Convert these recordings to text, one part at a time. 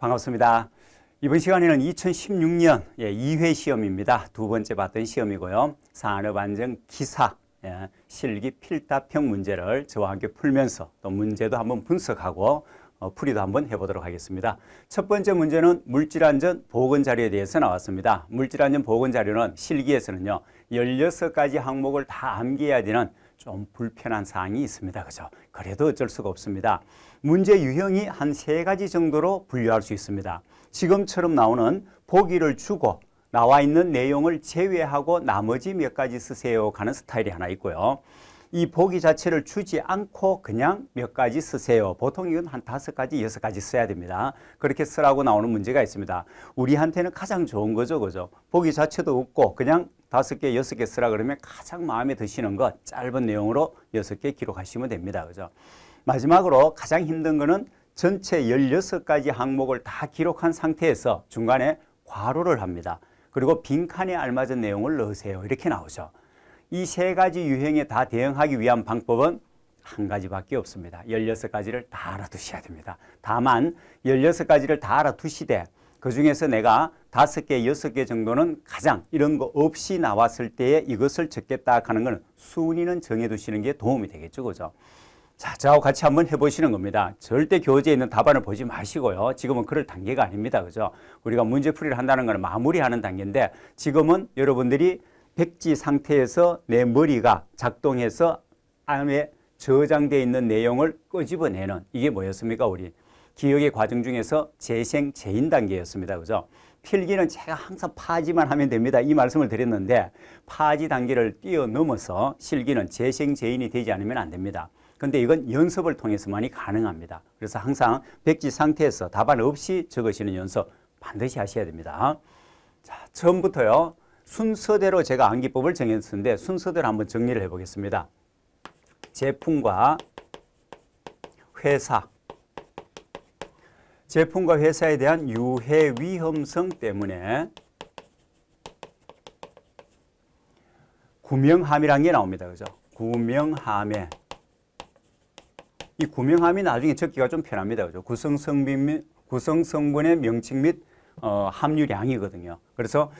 반갑습니다. 이번 시간에는 2016년 2회 예, 시험입니다. 두 번째 봤던 시험이고요. 산업안전 기사 예, 실기 필답형 문제를 저와 함께 풀면서 또 문제도 한번 분석하고 어, 풀이도 한번 해보도록 하겠습니다. 첫 번째 문제는 물질안전 보건자료에 대해서 나왔습니다. 물질안전 보건자료는 실기에서는요. 16가지 항목을 다 암기해야 되는 좀 불편한 사항이 있습니다. 그죠? 그래도 어쩔 수가 없습니다. 문제 유형이 한 세 가지 정도로 분류할 수 있습니다. 지금처럼 나오는 보기를 주고 나와 있는 내용을 제외하고 나머지 몇 가지 쓰세요 가는 스타일이 하나 있고요. 이 보기 자체를 주지 않고 그냥 몇 가지 쓰세요. 보통 이건 한 다섯 가지, 여섯 가지 써야 됩니다. 그렇게 쓰라고 나오는 문제가 있습니다. 우리한테는 가장 좋은 거죠, 그죠? 보기 자체도 없고 그냥 다섯 개, 여섯 개 쓰라 그러면 가장 마음에 드시는 것 짧은 내용으로 여섯 개 기록하시면 됩니다. 그죠? 마지막으로 가장 힘든 거는 전체 16가지 항목을 다 기록한 상태에서 중간에 과로를 합니다. 그리고 빈칸에 알맞은 내용을 넣으세요. 이렇게 나오죠. 이 세 가지 유형에 다 대응하기 위한 방법은 한 가지밖에 없습니다. 16가지를 다 알아두셔야 됩니다. 다만 16가지를 다 알아두시되 그 중에서 내가 다섯 개, 여섯 개 정도는 가장 이런 거 없이 나왔을 때에 이것을 적겠다 하는 건 순위는 정해두시는 게 도움이 되겠죠. 그죠? 자, 저하고 같이 한번 해보시는 겁니다. 절대 교재에 있는 답안을 보지 마시고요. 지금은 그럴 단계가 아닙니다. 그죠? 우리가 문제풀이를 한다는 건 마무리하는 단계인데 지금은 여러분들이 백지 상태에서 내 머리가 작동해서 암에 저장되어 있는 내용을 끄집어내는 이게 뭐였습니까? 우리 기억의 과정 중에서 재생, 재인 단계였습니다. 그죠? 필기는 제가 항상 파지만 하면 됩니다. 이 말씀을 드렸는데 파지 단계를 뛰어넘어서 실기는 재생, 재인이 되지 않으면 안 됩니다. 근데 이건 연습을 통해서만이 가능합니다. 그래서 항상 백지 상태에서 답안 없이 적으시는 연습 반드시 하셔야 됩니다. 자, 처음부터요. 순서대로 제가 암기법을 정했는데 순서대로 한번 정리를 해보겠습니다. 제품과 회사, 제품과 회사에 대한 유해 위험성 때문에 구명함이라는 게 나옵니다. 그죠? 구명함에 이 구명함이 나중에 적기가 좀 편합니다. 그죠? 구성 성분 구성 성분의 명칭 및 어, 함유량이거든요. 그래서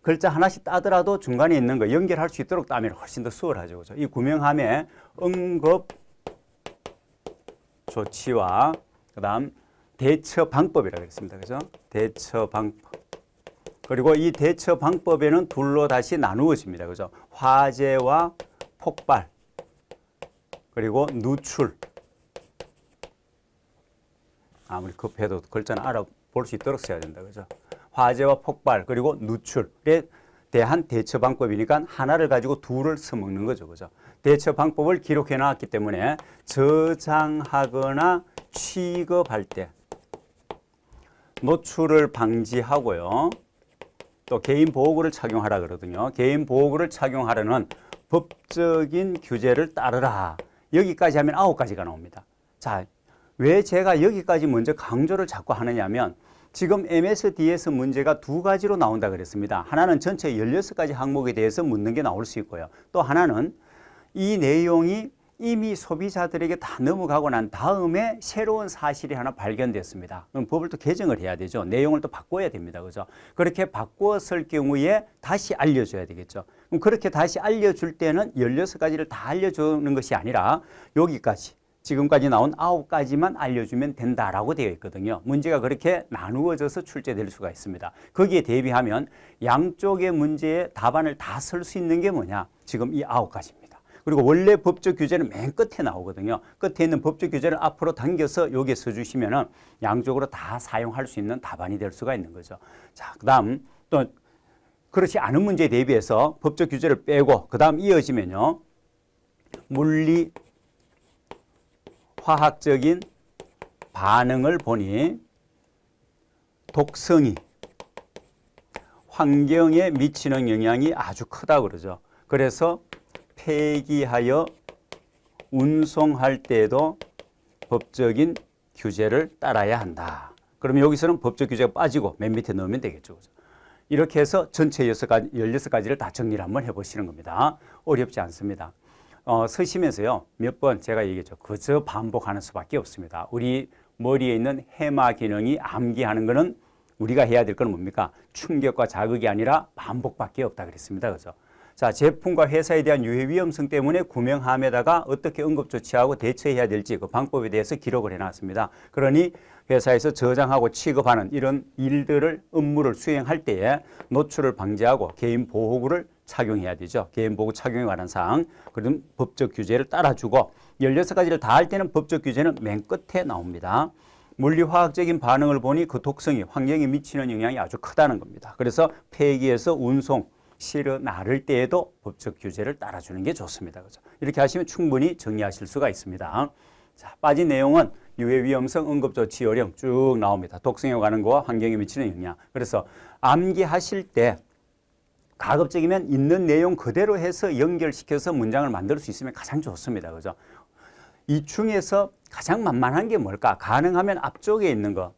글자 하나씩 따더라도 중간에 있는 거 연결할 수 있도록 따면 훨씬 더 수월하죠. 그죠? 이 구명함에 응급 조치와 그다음 대처 방법이라고 했습니다. 그죠? 대처 방법. 그리고 이 대처 방법에는 둘로 다시 나누어집니다. 그죠? 화재와 폭발. 그리고 누출. 아무리 급해도 글자는 알아볼 수 있도록 써야 된다. 그죠? 화재와 폭발 그리고 누출에 대한 대처 방법이니까 하나를 가지고 둘을 써먹는 거죠. 그죠? 대처 방법을 기록해 놨기 때문에 저장하거나 취급할 때 노출을 방지하고요. 또 개인 보호구를 착용하라 그러거든요. 개인 보호구를 착용하려는 법적인 규제를 따르라. 여기까지 하면 아홉 가지가 나옵니다. 자, 왜 제가 여기까지 먼저 강조를 자꾸 하느냐면 지금 MSDS 문제가 두 가지로 나온다 그랬습니다. 하나는 전체 16가지 항목에 대해서 묻는 게 나올 수 있고요. 또 하나는 이 내용이 이미 소비자들에게 다 넘어가고 난 다음에 새로운 사실이 하나 발견됐습니다. 그럼 법을 또 개정을 해야 되죠. 내용을 또 바꿔야 됩니다. 그죠? 그렇게 바꿨을 경우에 다시 알려줘야 되겠죠. 그럼 그렇게 다시 알려줄 때는 16가지를 다 알려주는 것이 아니라 여기까지 지금까지 나온 9가지만 알려주면 된다라고 되어 있거든요. 문제가 그렇게 나누어져서 출제될 수가 있습니다. 거기에 대비하면 양쪽의 문제의 답안을 다 쓸 수 있는 게 뭐냐? 지금 이 9가지입니다. 그리고 원래 법적 규제는 맨 끝에 나오거든요. 끝에 있는 법적 규제를 앞으로 당겨서 여기에 써주시면은 양쪽으로 다 사용할 수 있는 답안이 될 수가 있는 거죠. 자, 그 다음 또 그렇지 않은 문제에 대비해서 법적 규제를 빼고 그 다음 이어지면요. 물리 화학적인 반응을 보니 독성이 환경에 미치는 영향이 아주 크다 그러죠. 그래서 폐기하여 운송할 때에도 법적인 규제를 따라야 한다. 그러면 여기서는 법적 규제가 빠지고 맨 밑에 넣으면 되겠죠. 이렇게 해서 전체 6가지, 16가지를 다 정리를 한번 해보시는 겁니다. 어렵지 않습니다. 어, 서심에서요, 몇 번 제가 얘기했죠. 그저 반복하는 수밖에 없습니다. 우리 머리에 있는 해마 기능이 암기하는 것은 우리가 해야 될건 뭡니까? 충격과 자극이 아니라 반복밖에 없다 그랬습니다. 그죠? 자, 제품과 회사에 대한 유해 위험성 때문에 구명함에다가 어떻게 응급 조치하고 대처해야 될지 그 방법에 대해서 기록을 해놨습니다. 그러니 회사에서 저장하고 취급하는 이런 일들을 업무를 수행할 때에 노출을 방지하고 개인 보호구를 착용해야 되죠. 개인 보호 착용에 관한 사항, 그럼 법적 규제를 따라주고 열여섯 가지를 다 할 때는 법적 규제는 맨 끝에 나옵니다. 물리화학적인 반응을 보니 그 독성이 환경에 미치는 영향이 아주 크다는 겁니다. 그래서 폐기에서 운송, 실어 나를 때에도 법적 규제를 따라주는 게 좋습니다. 그죠? 이렇게 하시면 충분히 정리하실 수가 있습니다. 자, 빠진 내용은 유해 위험성 응급조치 요령 쭉 나옵니다. 독성에 관한 거와 환경에 미치는 영향. 그래서 암기하실 때 가급적이면 있는 내용 그대로 해서 연결시켜서 문장을 만들 수 있으면 가장 좋습니다. 그죠? 이 중에서 가장 만만한 게 뭘까? 가능하면 앞쪽에 있는 거.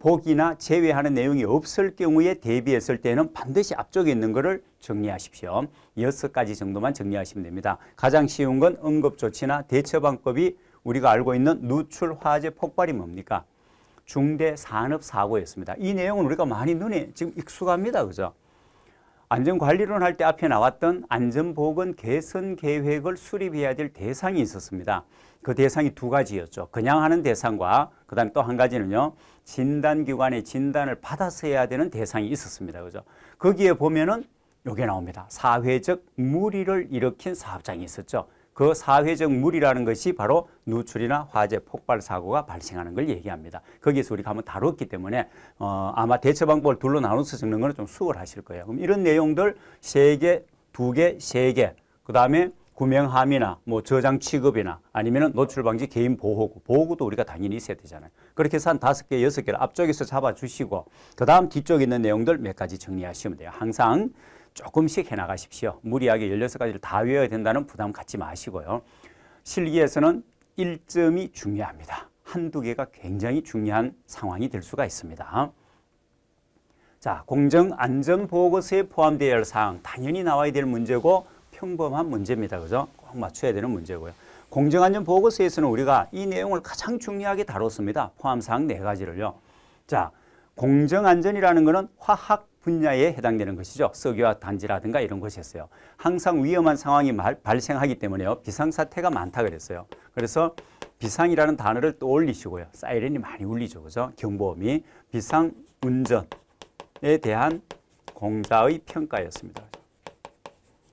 복이나 제외하는 내용이 없을 경우에 대비했을 때는 반드시 앞쪽에 있는 것을 정리하십시오. 여섯 가지 정도만 정리하시면 됩니다. 가장 쉬운 건 응급조치나 대처방법이 우리가 알고 있는 누출, 화재, 폭발이 뭡니까? 중대 산업사고였습니다. 이 내용은 우리가 많이 눈에 지금 익숙합니다. 그죠? 안전관리론 할 때 앞에 나왔던 안전보건 개선 계획을 수립해야 될 대상이 있었습니다. 그 대상이 두 가지였죠. 그냥 하는 대상과 그다음에 또 한 가지는요. 진단기관의 진단을 받아서 해야 되는 대상이 있었습니다. 그죠? 거기에 보면은 요게 나옵니다. 사회적 무리를 일으킨 사업장이 있었죠. 그 사회적 물이라는 것이 바로 누출이나 화재 폭발 사고가 발생하는 걸 얘기합니다. 거기서 우리가 한번 다뤘기 때문에 어, 아마 대처 방법을 둘로 나눠서 적는 거는 좀 수월하실 거예요. 그럼 이런 내용들 세 개, 두 개, 세 개. 그다음에 구명함이나 뭐 저장 취급이나 아니면 노출 방지 개인 보호구, 보호구도 우리가 당연히 있어야 되잖아요. 그렇게 해서 한 다섯 개, 여섯 개를 앞쪽에서 잡아주시고 그 다음 뒤쪽에 있는 내용들 몇 가지 정리하시면 돼요. 항상 조금씩 해나가십시오. 무리하게 16가지를 다 외워야 된다는 부담 갖지 마시고요. 실기에서는 일점이 중요합니다. 한두 개가 굉장히 중요한 상황이 될 수가 있습니다. 자, 공정 안전 보고서에 포함되어야 할 사항 당연히 나와야 될 문제고 평범한 문제입니다. 그죠? 꼭 맞춰야 되는 문제고요. 공정 안전 보고서에서는 우리가 이 내용을 가장 중요하게 다뤘습니다. 포함 사항 네 가지를요. 자, 공정 안전이라는 것은 화학 분야에 해당되는 것이죠. 석유와 단지라든가 이런 것이었어요. 항상 위험한 상황이 발생하기 때문에요. 비상사태가 많다 그랬어요. 그래서 비상이라는 단어를 또 올리시고요. 사이렌이 많이 울리죠. 그죠? 경보음이 비상 운전에 대한 공사의 평가였습니다.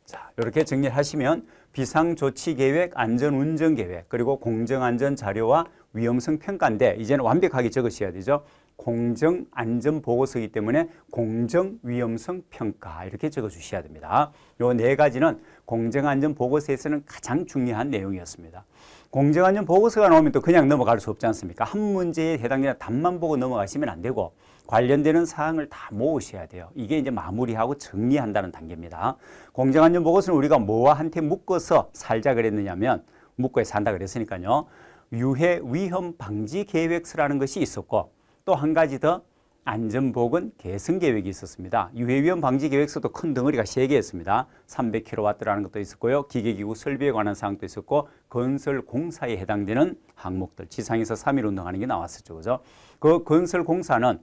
자, 이렇게 정리하시면 비상조치계획, 안전운전계획, 그리고 공정안전 자료와 위험성 평가인데 이제는 완벽하게 적으셔야 되죠. 공정 안전 보고서이기 때문에 공정 위험성 평가 이렇게 적어 주셔야 됩니다. 요 네 가지는 공정 안전 보고서에서는 가장 중요한 내용이었습니다. 공정 안전 보고서가 나오면 또 그냥 넘어갈 수 없지 않습니까? 한 문제에 해당되는 답만 보고 넘어가시면 안 되고 관련되는 사항을 다 모으셔야 돼요. 이게 이제 마무리하고 정리한다는 단계입니다. 공정 안전 보고서는 우리가 뭐와 한테 묶어서 살자 그랬느냐면 묶어야 산다 그랬으니까요. 유해 위험 방지 계획서라는 것이 있었고 또한 가지 더 안전보건 개선 계획이 있었습니다. 유해위험 방지 계획서도 큰 덩어리가 3개였습니다. 300kW라는 것도 있었고요. 기계기구 설비에 관한 사항도 있었고 건설 공사에 해당되는 항목들 지상에서 3일 운동하는 게 나왔었죠. 그죠? 그 건설 공사는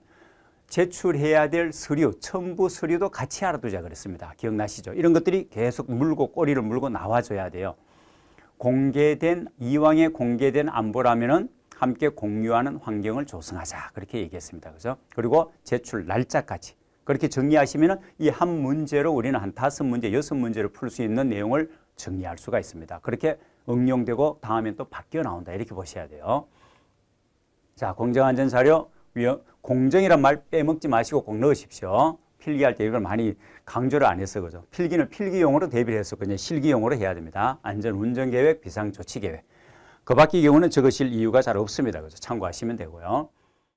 제출해야 될 서류, 첨부 서류도 같이 알아두자 그랬습니다. 기억나시죠? 이런 것들이 계속 물고 꼬리를 물고 나와줘야 돼요. 공개된 이왕에 공개된 안보라면은 함께 공유하는 환경을 조성하자 그렇게 얘기했습니다. 그죠? 그리고 제출 날짜까지 그렇게 정리하시면은 이한 문제로 우리는 한 다섯 문제, 여섯 문제를 풀 수 있는 내용을 정리할 수가 있습니다. 그렇게 응용되고 다음엔 또 바뀌어 나온다 이렇게 보셔야 돼요. 자, 공정안전 자료 공정이란 말 빼먹지 마시고 꼭 넣으십시오. 필기할 때 이걸 많이 강조를 안 해서 그죠. 필기는 필기용으로 대비를 해서 그냥 실기용으로 해야 됩니다. 안전 운전 계획, 비상 조치 계획. 그 밖의 경우는 적으실 이유가 잘 없습니다. 그래서 참고하시면 되고요.